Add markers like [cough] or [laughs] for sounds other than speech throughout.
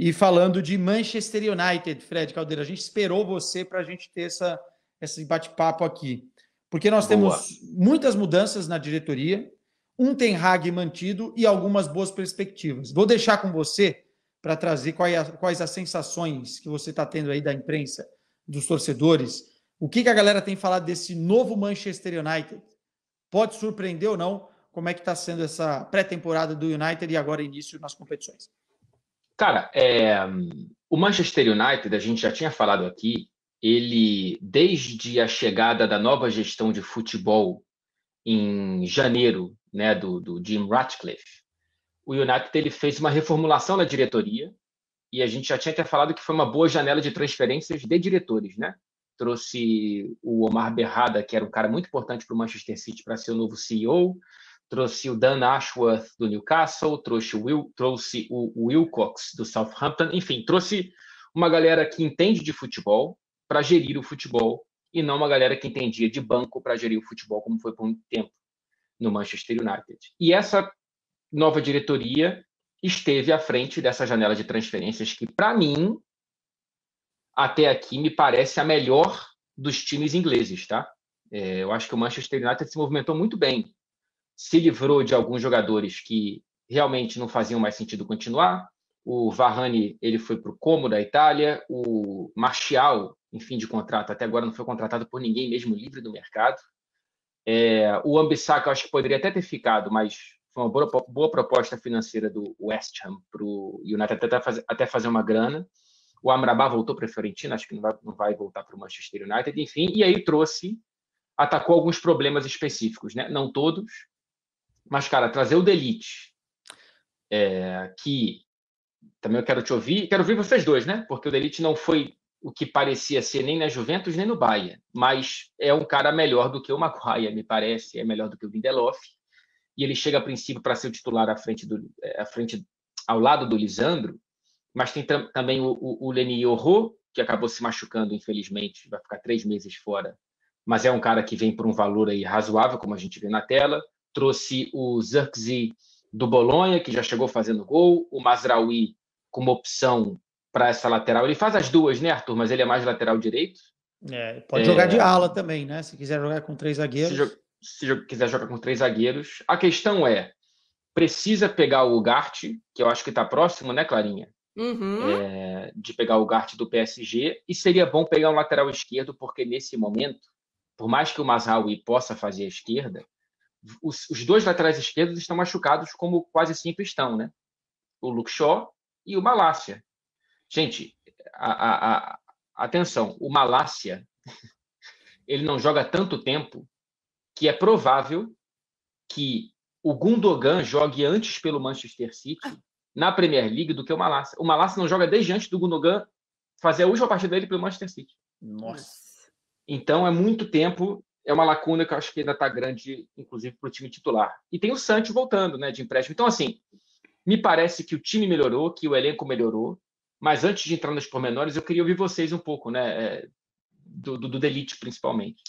E falando de Manchester United, Fred Caldeira, a gente esperou você para a gente ter essa, esse bate-papo aqui. Porque nós Boa. temos muitas mudanças na diretoria, um Ten Hag mantido e algumas boas perspectivas. Vou deixar com você para trazer quais, quais as sensações que você está tendo aí da imprensa, dos torcedores. O que, que a galera tem falado desse novo Manchester United? Pode surpreender ou não? Como é que está sendo essa pré-temporada do United e agora início nas competições? Cara, é, o Manchester United, a gente já tinha falado aqui, ele, desde a chegada da nova gestão de futebol em janeiro, né, do, do Jim Ratcliffe, o United ele fez uma reformulação na diretoria e a gente já tinha até falado que foi uma boa janela de transferências de diretores, né? Trouxe o Omar Berrada, que era um cara muito importante para o Manchester City, para ser o novo CEO trouxe o Dan Ashworth do Newcastle, trouxe o, Will, trouxe o Wilcox do Southampton, enfim, trouxe uma galera que entende de futebol para gerir o futebol e não uma galera que entendia de banco para gerir o futebol, como foi por muito tempo no Manchester United. E essa nova diretoria esteve à frente dessa janela de transferências que, para mim, até aqui me parece a melhor dos times ingleses, tá? É, eu acho que o Manchester United se movimentou muito bem se livrou de alguns jogadores que realmente não faziam mais sentido continuar. O Varane ele foi para o Como da Itália, o Martial, em fim de contrato, até agora não foi contratado por ninguém, mesmo livre do mercado. É, o Ambissac, eu acho que poderia até ter ficado, mas foi uma boa, boa proposta financeira do West Ham para o United até fazer, até fazer uma grana. O Amrabat voltou para a Fiorentina, acho que não vai, não vai voltar para o Manchester United, enfim, e aí trouxe, atacou alguns problemas específicos, né? não todos, mas, cara, trazer o Delite é, que também eu quero te ouvir, quero ouvir vocês dois, né? Porque o Delite não foi o que parecia ser nem na Juventus nem no Bahia, mas é um cara melhor do que o Maguire, me parece, é melhor do que o Vindelof, e ele chega a princípio para ser o titular à frente, do, é, à frente ao lado do Lisandro, mas tem tam, também o, o, o Leni Orro, que acabou se machucando, infelizmente, vai ficar três meses fora, mas é um cara que vem por um valor aí razoável, como a gente vê na tela trouxe o Zirkzee do Bolonha, que já chegou fazendo gol, o Mazraoui como opção para essa lateral. Ele faz as duas, né, Arthur? Mas ele é mais lateral direito. É, pode é... jogar de é. ala também, né? Se quiser jogar com três zagueiros. Se, jo... Se quiser jogar com três zagueiros. A questão é: precisa pegar o Ugart, que eu acho que está próximo, né, Clarinha? Uhum. É... de pegar o Ugart do PSG. E seria bom pegar um lateral esquerdo, porque nesse momento, por mais que o Mazraoui possa fazer a esquerda, os, os dois laterais esquerdos estão machucados, como quase sempre estão, né? O Luke Shaw e o Malácia. Gente, a, a, a, atenção, o Malácia, [laughs] ele não joga tanto tempo que é provável que o Gundogan jogue antes pelo Manchester City na Premier League do que o Malácia. O Malácia não joga desde antes do Gundogan fazer a última partida dele pelo Manchester City. Nossa. Então é muito tempo é uma lacuna que eu acho que ainda está grande, inclusive para o time titular. E tem o Santos voltando, né, de empréstimo. Então, assim, me parece que o time melhorou, que o elenco melhorou. Mas antes de entrar nos pormenores, eu queria ouvir vocês um pouco, né, é, do, do, do Delite principalmente.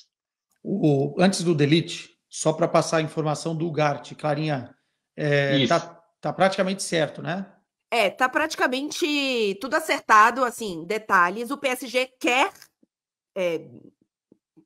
O, antes do Delite, só para passar a informação do Gart, Clarinha, é, tá, tá praticamente certo, né? É, tá praticamente tudo acertado, assim, detalhes. O PSG quer é,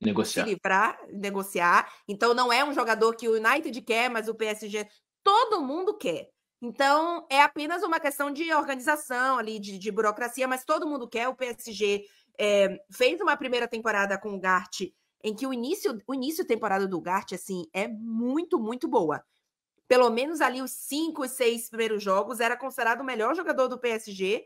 negociar. se livrar, negociar. Então não é um jogador que o United quer, mas o PSG todo mundo quer. Então é apenas uma questão de organização ali, de, de burocracia, mas todo mundo quer. O PSG é, eh, fez uma primeira temporada com o Gart em que o início, o início temporada do Gart assim é muito muito boa. Pelo menos ali os cinco, seis primeiros jogos era considerado o melhor jogador do PSG.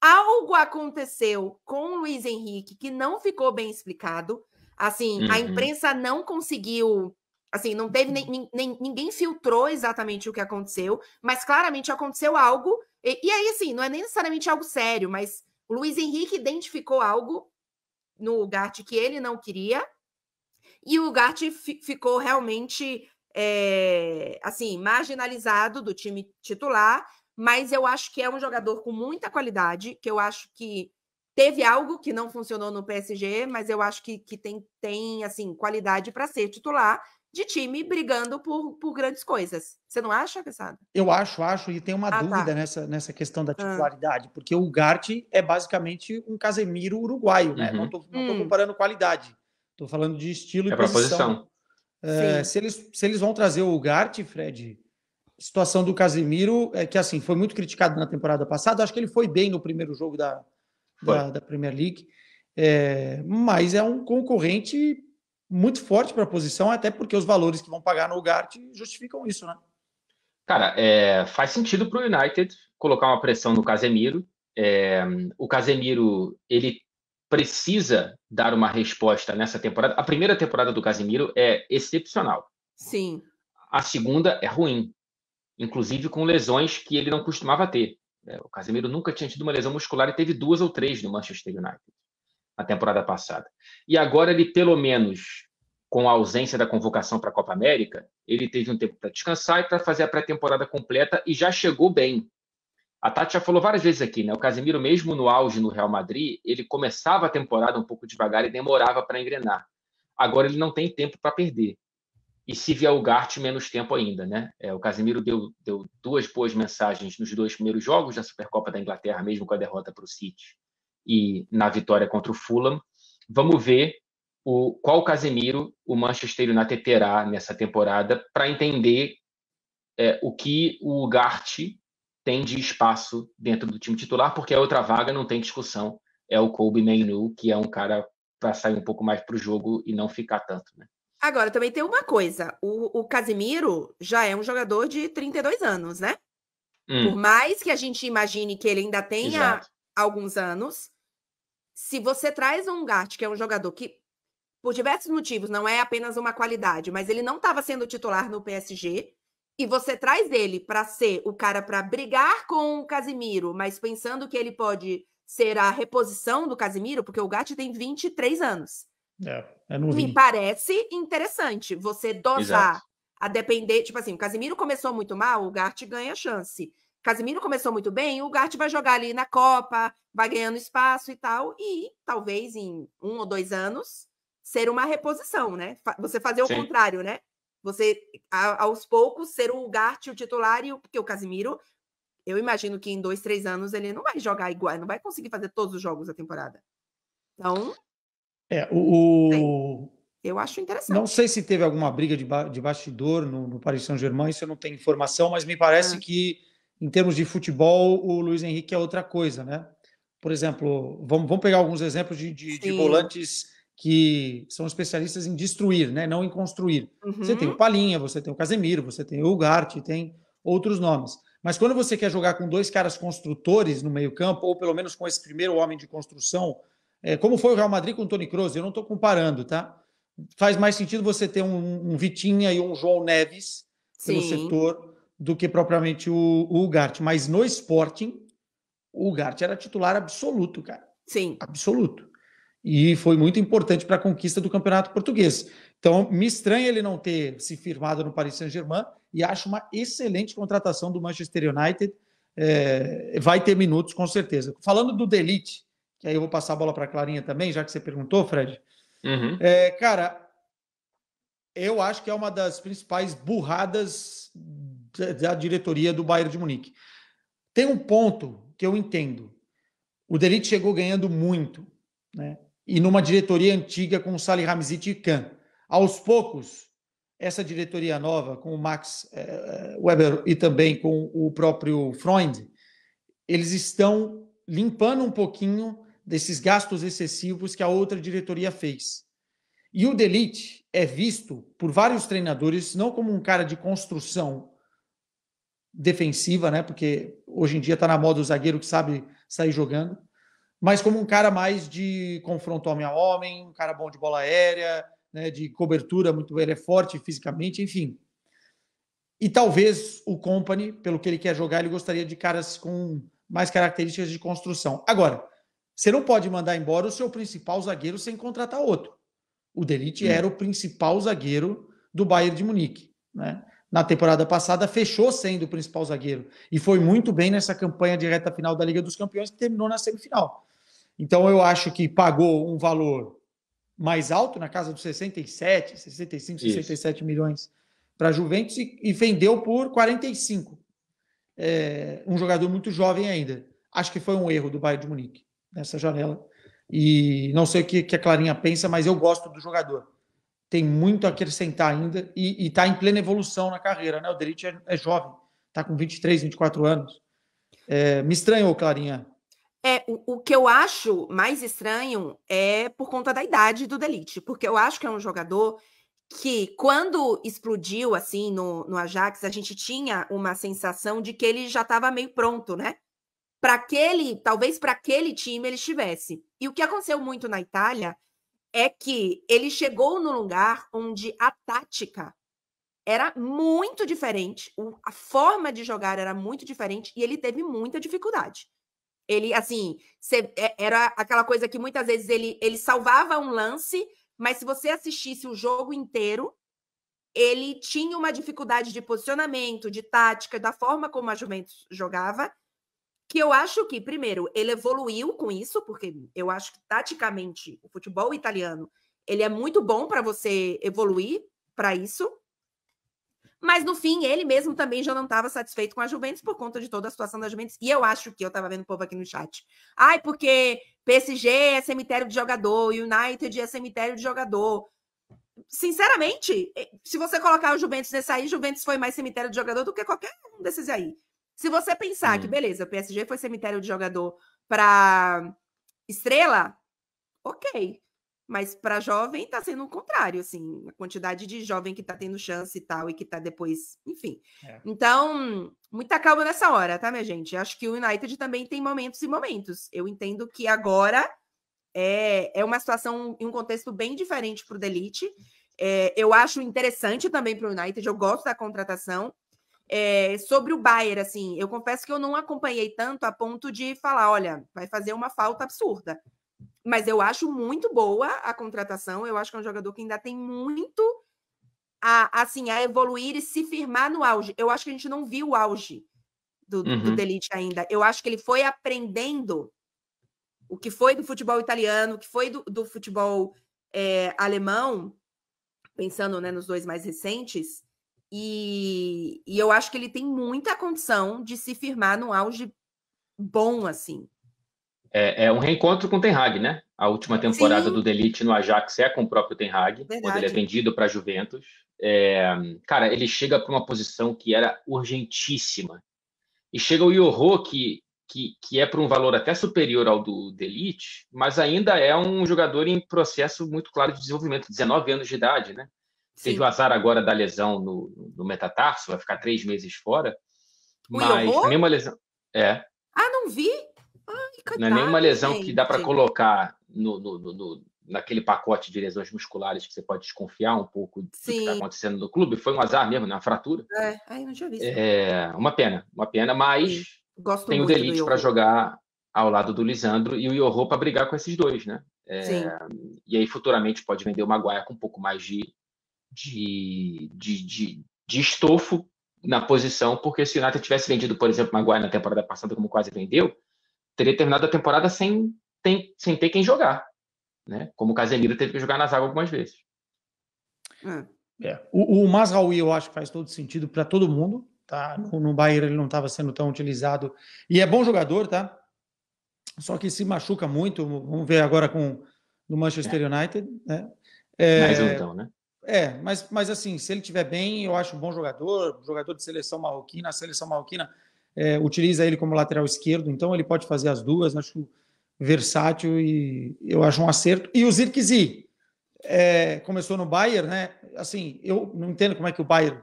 Algo aconteceu com o Luiz Henrique que não ficou bem explicado Assim, uhum. a imprensa não conseguiu assim, não teve nem, uhum. nem, ninguém filtrou exatamente o que aconteceu, mas claramente aconteceu algo. E, e, aí, assim, não é nem necessariamente algo sério, mas o Luiz Henrique identificou algo no Ugarte que ele não queria, e o Ugarte ficou realmente é, assim, marginalizado do time titular, mas eu acho que é um jogador com muita qualidade, que eu acho que Teve algo que não funcionou no PSG, mas eu acho que, que tem, tem assim qualidade para ser titular de time brigando por, por grandes coisas. Você não acha, Cassada? Eu acho, acho, e tem uma ah, tá. dúvida tá. nessa, nessa questão da ah. titularidade, ah. porque o Gart é basicamente um Casemiro uruguaio, né? Uhum. Não estou hum. comparando qualidade, estou falando de estilo é e posição. posição. É, se, eles, se eles vão trazer o Gart, Fred, situação do Casemiro, é que assim, foi muito criticado na temporada passada, acho que ele foi bem no primeiro jogo da, da, da, Premier League, é, mas é um concorrente muito forte para a posição, até porque os valores que vão pagar no lugar justificam isso, né? Cara, é, faz sentido para o United colocar uma pressão no Casemiro. É, o Casemiro ele precisa dar uma resposta nessa temporada. A primeira temporada do Casemiro é excepcional. Sim. A segunda é ruim, inclusive com lesões que ele não costumava ter. É, o Casemiro nunca tinha tido uma lesão muscular e teve duas ou três no Manchester United na temporada passada. E agora ele, pelo menos com a ausência da convocação para a Copa América, ele teve um tempo para descansar e para fazer a pré-temporada completa e já chegou bem. A Tati já falou várias vezes aqui, né? O Casemiro, mesmo no auge no Real Madrid, ele começava a temporada um pouco devagar e demorava para engrenar. Agora ele não tem tempo para perder. E se vier o Gart, menos tempo ainda, né? É, o Casemiro deu, deu, duas boas mensagens nos dois primeiros jogos da Supercopa da Inglaterra, mesmo com a derrota para o City e na vitória contra o Fulham. Vamos ver o, qual Casemiro o Manchester United terá nessa temporada para entender é, o que o Gart tem de espaço dentro do time titular, porque a outra vaga não tem discussão. É o Kobe Mainu, que é um cara para sair um pouco mais para o jogo e não ficar tanto, né? Agora, também tem uma coisa: o, o Casimiro já é um jogador de 32 anos, né? Hum. Por mais que a gente imagine que ele ainda tenha Exato. alguns anos, se você traz um Gart, que é um jogador que, por diversos motivos, não é apenas uma qualidade, mas ele não estava sendo titular no PSG, e você traz ele para ser o cara para brigar com o Casimiro, mas pensando que ele pode ser a reposição do Casimiro, porque o Gatti tem 23 anos. É, é Me parece interessante você dosar Exato. a depender. Tipo assim, o Casimiro começou muito mal, o Gart ganha chance. Casimiro começou muito bem, o Gart vai jogar ali na Copa, vai ganhando espaço e tal, e talvez em um ou dois anos ser uma reposição, né? Você fazer o Sim. contrário, né? Você aos poucos ser o Gart o titular e o porque o Casimiro, eu imagino que em dois, três anos ele não vai jogar igual, não vai conseguir fazer todos os jogos da temporada. Então é, o. Eu acho interessante. Não sei se teve alguma briga de, ba de bastidor no, no Paris Saint-Germain, isso eu não tenho informação, mas me parece ah. que, em termos de futebol, o Luiz Henrique é outra coisa, né? Por exemplo, vamos, vamos pegar alguns exemplos de, de, de volantes que são especialistas em destruir, né? não em construir. Uhum. Você tem o Palinha, você tem o Casemiro, você tem o Ugarte, tem outros nomes. Mas quando você quer jogar com dois caras construtores no meio-campo, ou pelo menos com esse primeiro homem de construção é, como foi o Real Madrid com o Tony Kroos, eu não estou comparando, tá? Faz mais sentido você ter um, um Vitinha e um João Neves pelo Sim. setor do que propriamente o, o Ugarte. Mas no Sporting, o Ugarte era titular absoluto, cara. Sim. Absoluto. E foi muito importante para a conquista do Campeonato Português. Então, me estranha ele não ter se firmado no Paris Saint-Germain e acho uma excelente contratação do Manchester United. É, vai ter minutos, com certeza. Falando do Delite, e aí eu vou passar a bola para a Clarinha também, já que você perguntou, Fred. Uhum. É, cara, eu acho que é uma das principais burradas da diretoria do Bayern de Munique. Tem um ponto que eu entendo. O Delite chegou ganhando muito, né? E numa diretoria antiga com o Salih Ramzic e Khan. Aos poucos, essa diretoria nova, com o Max é, é, Weber e também com o próprio Freund, eles estão limpando um pouquinho desses gastos excessivos que a outra diretoria fez. E o Delite é visto por vários treinadores não como um cara de construção defensiva, né? Porque hoje em dia está na moda o zagueiro que sabe sair jogando, mas como um cara mais de confronto homem a homem, um cara bom de bola aérea, né? De cobertura muito, ele é forte fisicamente, enfim. E talvez o Company, pelo que ele quer jogar, ele gostaria de caras com mais características de construção. Agora, você não pode mandar embora o seu principal zagueiro sem contratar outro. O Delite hum. era o principal zagueiro do Bayern de Munique. Né? Na temporada passada, fechou sendo o principal zagueiro. E foi muito bem nessa campanha de reta final da Liga dos Campeões, que terminou na semifinal. Então, eu acho que pagou um valor mais alto, na casa dos 67, 65, 67 Isso. milhões para a Juventus, e, e, vendeu por 45. É, um jogador muito jovem ainda. Acho que foi um erro do Bayern de Munique nessa janela. E não sei o que, que a Clarinha pensa, mas eu gosto do jogador. Tem muito a acrescentar ainda e está em plena evolução na carreira. Né? O Delite é, é, jovem, está com 23, 24 anos. É, me estranhou, Clarinha. É, o, o, que eu acho mais estranho é por conta da idade do Delite, porque eu acho que é um jogador que, quando explodiu assim no, no Ajax, a gente tinha uma sensação de que ele já estava meio pronto, né? para aquele, talvez para aquele time ele estivesse. E o que aconteceu muito na Itália é que ele chegou no lugar onde a tática era muito diferente, a forma de jogar era muito diferente e ele teve muita dificuldade. Ele, assim, é, era aquela coisa que muitas vezes ele, ele salvava um lance, mas se você assistisse o jogo inteiro, ele tinha uma dificuldade de posicionamento, de tática, da forma como a Juventus jogava, que eu acho que, primeiro, ele evoluiu com isso, porque eu acho que taticamente o futebol italiano ele é muito bom para você evoluir para isso. Mas no fim, ele mesmo também já não estava satisfeito com a Juventus por conta de toda a situação da Juventus. E eu acho que eu estava vendo o povo aqui no chat. Ai, porque PSG é cemitério de jogador, United é cemitério de jogador. Sinceramente, eh, se você colocar o Juventus nesse aí, Juventus foi mais cemitério de jogador do que qualquer um desses aí. Se você pensar hum. que, beleza, o PSG foi cemitério de jogador para estrela, ok. Mas para jovem está sendo o contrário, assim, a quantidade de jovem que está tendo chance e tal, e que está depois, enfim. É. Então, muita calma nessa hora, tá, minha gente? Acho que o United também tem momentos e momentos. Eu entendo que agora é, é uma situação e um contexto bem diferente para o Delite. É, eu acho interessante também para o United, eu gosto da contratação, é, sobre o Bayer assim, eu confesso que eu não acompanhei tanto a ponto de falar, olha, vai fazer uma falta absurda. Mas eu acho muito boa a contratação, eu acho que é um jogador que ainda tem muito a, assim, a evoluir e se firmar no auge. Eu acho que a gente não viu o auge do, uhum. do Delite ainda. Eu acho que ele foi aprendendo o que foi do futebol italiano, o que foi do, do futebol é, alemão, pensando né, nos dois mais recentes, e, e eu acho que ele tem muita condição de se firmar num auge bom, assim. É, é um reencontro com o Ten Hag, né? A última temporada Sim. do Delite no Ajax é com o próprio Ten Hag, Verdade. quando ele é vendido para a Juventus. É, cara, ele chega para uma posição que era urgentíssima. E chega o Iorro, que, que, que é para um valor até superior ao do Delite, mas ainda é um jogador em processo muito claro de desenvolvimento, 19 anos de idade, né? Sim. Teve o azar agora da lesão no, no metatarso, vai ficar três meses fora. O mas Yoho? É nenhuma lesão. É. Ah, não vi? Ai, coitado, não é nenhuma lesão gente. que dá para colocar no, no, no, naquele pacote de lesões musculares que você pode desconfiar um pouco do tá Sim. que está acontecendo no clube. Foi um azar mesmo, né? fratura. É, aí não tinha visto. É, uma pena, uma pena, mas Gosto tem o Delite para jogar ao lado do Lisandro e o Iorro para brigar com esses dois, né? É, e aí futuramente pode vender o guaia com um pouco mais de de, de, de, de estofo na posição, porque se o United tivesse vendido, por exemplo, Maguire na temporada passada, como quase vendeu, teria terminado a temporada sem, tem, sem ter quem jogar, né? Como o Casemiro teve que jogar nas águas algumas vezes. É. é. O, o Masraoui eu acho que faz todo sentido para todo mundo, tá? No, no Bayern ele não estava sendo tão utilizado e é bom jogador, tá? Só que se machuca muito. Vamos ver agora com o Manchester é. United, né? É, Mais um então, né? É, mas, mas assim, se ele estiver bem, eu acho um bom jogador, jogador de seleção marroquina, a seleção marroquina é, utiliza ele como lateral esquerdo, então ele pode fazer as duas, acho versátil e eu acho um acerto. E o Zirkzee é, começou no Bayern, né? Assim, eu não entendo como é que o Bayern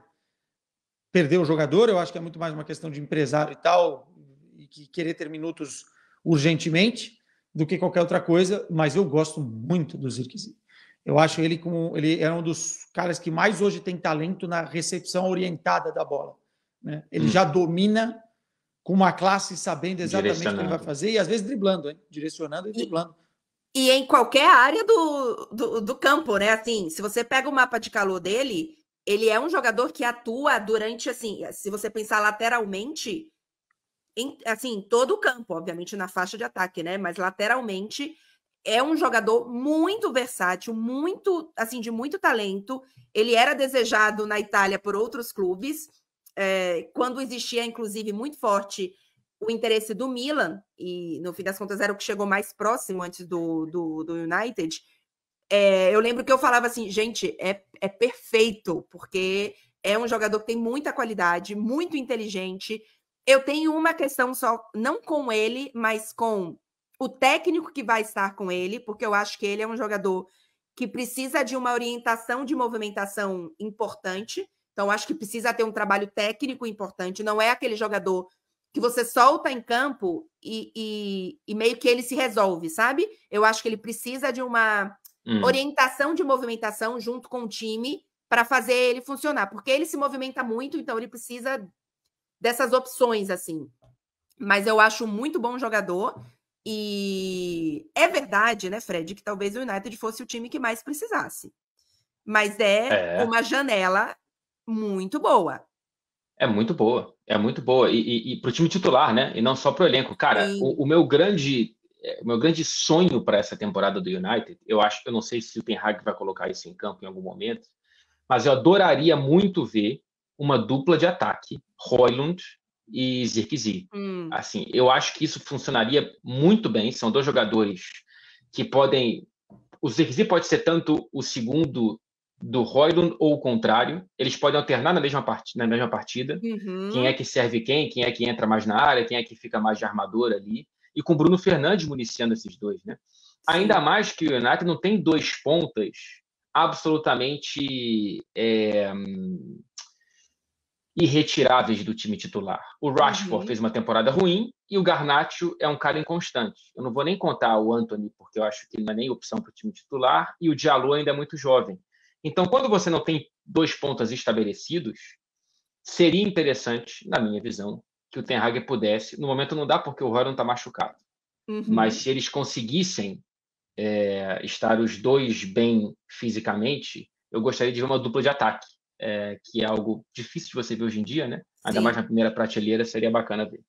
perdeu o jogador, eu acho que é muito mais uma questão de empresário e tal, e que querer ter minutos urgentemente do que qualquer outra coisa, mas eu gosto muito do Zirkzee. Eu acho ele como ele é um dos caras que mais hoje tem talento na recepção orientada da bola. Né? Ele hum. já domina com uma classe sabendo exatamente o que ele vai fazer e às vezes driblando, hein? direcionando e, driblando. E em qualquer área do, do, do, campo, né? Assim, se você pega o mapa de calor dele, ele é um jogador que atua durante, assim, se você pensar lateralmente, em, assim, todo o campo, obviamente na faixa de ataque, né? Mas lateralmente é um jogador muito versátil, muito assim de muito talento. Ele era desejado na Itália por outros clubes, é, quando existia inclusive muito forte o interesse do Milan e no fim das contas era o que chegou mais próximo antes do do, do United. É, eu lembro que eu falava assim, gente, é, é perfeito porque é um jogador que tem muita qualidade, muito inteligente. Eu tenho uma questão só, não com ele, mas com o técnico que vai estar com ele, porque eu acho que ele é um jogador que precisa de uma orientação de movimentação importante. Então, acho que precisa ter um trabalho técnico importante. Não é aquele jogador que você solta em campo e, e, e meio que ele se resolve, sabe? Eu acho que ele precisa de uma hum. orientação de movimentação junto com o time para fazer ele funcionar, porque ele se movimenta muito, então ele precisa dessas opções assim. Mas eu acho muito bom jogador. E é verdade, né, Fred, que talvez o United fosse o time que mais precisasse. Mas é, é. uma janela muito boa. É muito boa, é muito boa. E, e, e para o time titular, né? E não só para o elenco. Cara, o, o, meu grande é, o meu grande sonho para essa temporada do United, eu acho que eu não sei se o Ten Hag vai colocar isso em campo em algum momento, mas eu adoraria muito ver uma dupla de ataque, Roylund e Zirkzee. Hum. Assim, eu acho que isso funcionaria muito bem. São dois jogadores que podem. O Zirkzee pode ser tanto o segundo do Roydon ou o contrário. Eles podem alternar na mesma, part... na mesma partida. Uhum. Quem é que serve quem, quem é que entra mais na área, quem é que fica mais de armador ali. E com o Bruno Fernandes municiando esses dois, né? Sim. Ainda mais que o United não tem dois pontas absolutamente é, irretiráveis do time titular. O Rashford uhum. fez uma temporada ruim e o Garnacho é um cara inconstante. Eu não vou nem contar o Anthony, porque eu acho que ele não é nem opção para o time titular, e o Diallo ainda é muito jovem. Então, quando você não tem dois pontas estabelecidos, seria interessante, na minha visão, que o Ten Hag pudesse. No momento não dá porque o não está machucado. Uhum. Mas se eles conseguissem é, estar os dois bem fisicamente, eu gostaria de ver uma dupla de ataque é, que é algo difícil de você ver hoje em dia, né? Ainda Sim. mais na primeira prateleira, seria bacana ver.